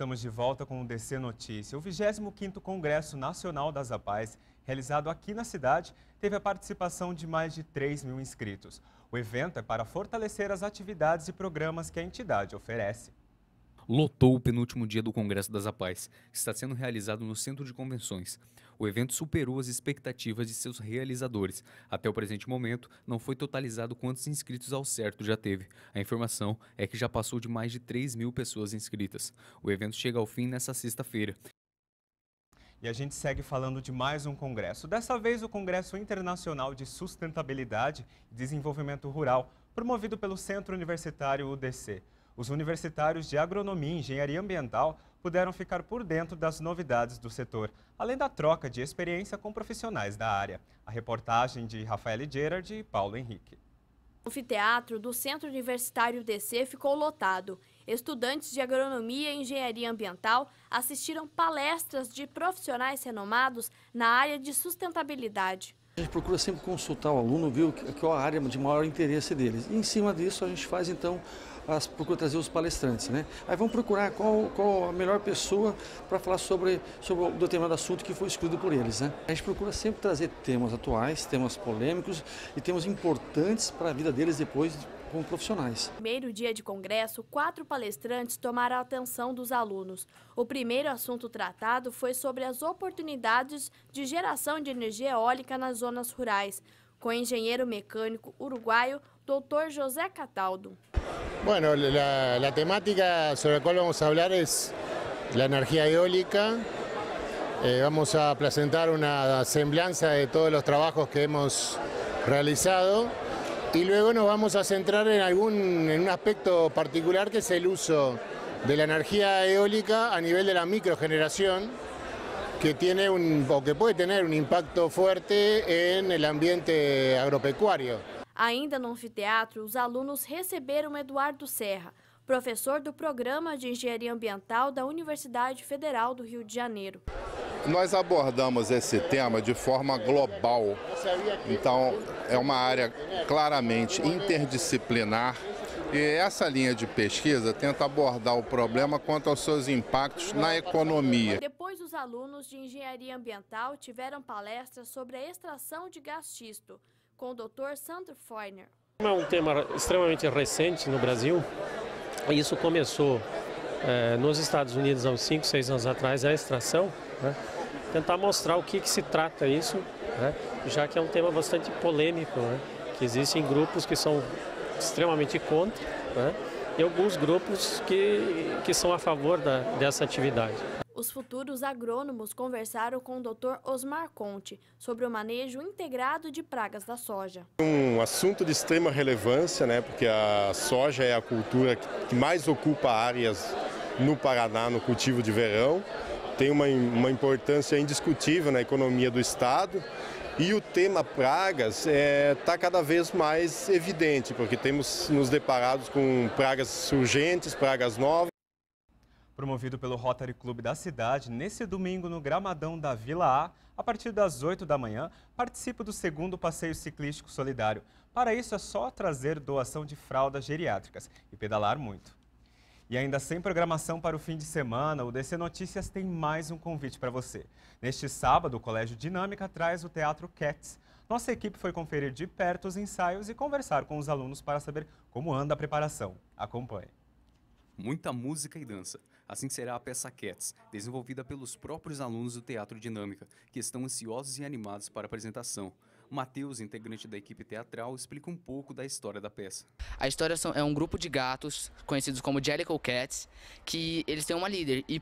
estamos de volta com o DC Notícia. O 25º Congresso Nacional das APAES, realizado aqui na cidade, teve a participação de mais de 3 mil inscritos. O evento é para fortalecer as atividades e programas que a entidade oferece lotou o penúltimo dia do Congresso das APAES, que está sendo realizado no Centro de Convenções. O evento superou as expectativas de seus realizadores. Até o presente momento, não foi totalizado quantos inscritos ao certo já teve. A informação é que já passou de mais de 3 mil pessoas inscritas. O evento chega ao fim nesta sexta-feira. E a gente segue falando de mais um congresso. Dessa vez, o Congresso Internacional de Sustentabilidade e Desenvolvimento Rural, promovido pelo Centro Universitário UDC os universitários de agronomia e engenharia ambiental puderam ficar por dentro das novidades do setor, além da troca de experiência com profissionais da área. A reportagem de Rafael Gerard e Paulo Henrique. O anfiteatro do Centro Universitário DC ficou lotado. Estudantes de agronomia e engenharia ambiental assistiram palestras de profissionais renomados na área de sustentabilidade. A gente procura sempre consultar o aluno, ver qual é a área de maior interesse deles. E em cima disso, a gente faz então, as, procura trazer os palestrantes. Né? Aí vão procurar qual, qual a melhor pessoa para falar sobre, sobre o determinado assunto que foi escolhido por eles. Né? A gente procura sempre trazer temas atuais, temas polêmicos e temas importantes para a vida deles depois com profissionais. primeiro dia de congresso, quatro palestrantes tomaram a atenção dos alunos. O primeiro assunto tratado foi sobre as oportunidades de geração de energia eólica nas zonas rurais, com o engenheiro mecânico uruguaio Dr. José Cataldo. Bueno, la, la temática sobre la cual vamos a hablar es la energía eólica. Eh, vamos a presentar una semblanza de todos los trabajos que hemos realizado y luego nos vamos a centrar en algún en un aspecto particular que es el uso de la energía eólica a nivel de la microgeneración que tiene un que puede tener un impacto fuerte en el ambiente agropecuario. Ainda no anfiteatro, os alunos receberam Eduardo Serra, professor do Programa de Engenharia Ambiental da Universidade Federal do Rio de Janeiro. nós abordamos esse tema de forma global. Então, é uma área claramente interdisciplinar e essa linha de pesquisa tenta abordar o problema quanto aos seus impactos na economia. Depois, os alunos de engenharia ambiental tiveram palestras sobre a extração de gás xisto, com o Dr. Sandro Feiner. É um tema extremamente recente no Brasil. Isso começou é, nos Estados Unidos há uns 5, 6 anos atrás, a extração, né? tentar mostrar o que, que se trata isso, né? já que é um tema bastante polêmico, né? que existem grupos que são extremamente contra né? e alguns grupos que, que são a favor da, dessa atividade. Os futuros agrônomos conversaram com o Dr. Osmar Conte sobre o manejo integrado de pragas da soja. Um assunto de extrema relevância, né, porque a soja é a cultura que mais ocupa áreas no Paraná no cultivo de verão, tem uma, uma importância indiscutível na economia do Estado e o tema pragas está é, tá cada vez mais evidente, porque temos nos deparados com pragas urgentes, pragas novas. Promovido pelo Rotary Clube da cidade, nesse domingo no Gramadão da Vila A, a partir das 8 da manhã, participe do segundo passeio ciclístico solidário. Para isso é só trazer doação de fraldas geriátricas e pedalar muito. E ainda sem programação para o fim de semana, o DC Notícias tem mais um convite para você. Neste sábado, o Colégio Dinâmica traz o Teatro Cats. Nossa equipe foi conferir de perto os ensaios e conversar com os alunos para saber como anda a preparação. Acompanhe. Muita música e dança. Assim será a peça Cats, desenvolvida pelos próprios alunos do Teatro Dinâmica, que estão ansiosos e animados para a apresentação. Matheus, integrante da equipe teatral, explica um pouco da história da peça. A história é um grupo de gatos, conhecidos como Jellicle Cats, que eles têm uma líder e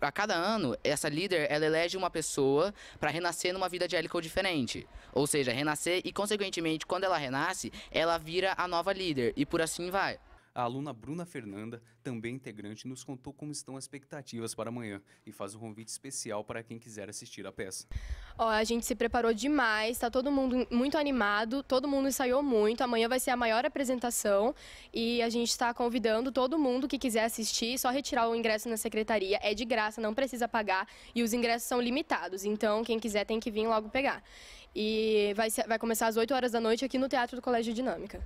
a cada ano, essa líder ela elege uma pessoa para renascer numa vida de Helical diferente. Ou seja, renascer e, consequentemente, quando ela renasce, ela vira a nova líder e por assim vai. A aluna Bruna Fernanda, também integrante, nos contou como estão as expectativas para amanhã e faz um convite especial para quem quiser assistir a peça. Ó, a gente se preparou demais, está todo mundo muito animado, todo mundo ensaiou muito. Amanhã vai ser a maior apresentação e a gente está convidando todo mundo que quiser assistir, só retirar o ingresso na secretaria, é de graça, não precisa pagar e os ingressos são limitados, então quem quiser tem que vir logo pegar. E vai, ser, vai começar às 8 horas da noite aqui no Teatro do Colégio Dinâmica.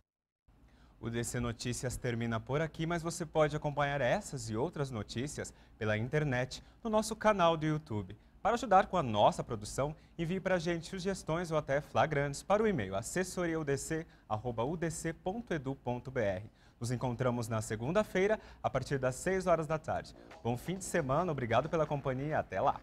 O DC Notícias termina por aqui, mas você pode acompanhar essas e outras notícias pela internet no nosso canal do YouTube. Para ajudar com a nossa produção, envie para a gente sugestões ou até flagrantes para o e-mail assessoriaudc.udc.edu.br. Nos encontramos na segunda-feira, a partir das 6 horas da tarde. Bom fim de semana, obrigado pela companhia, até lá!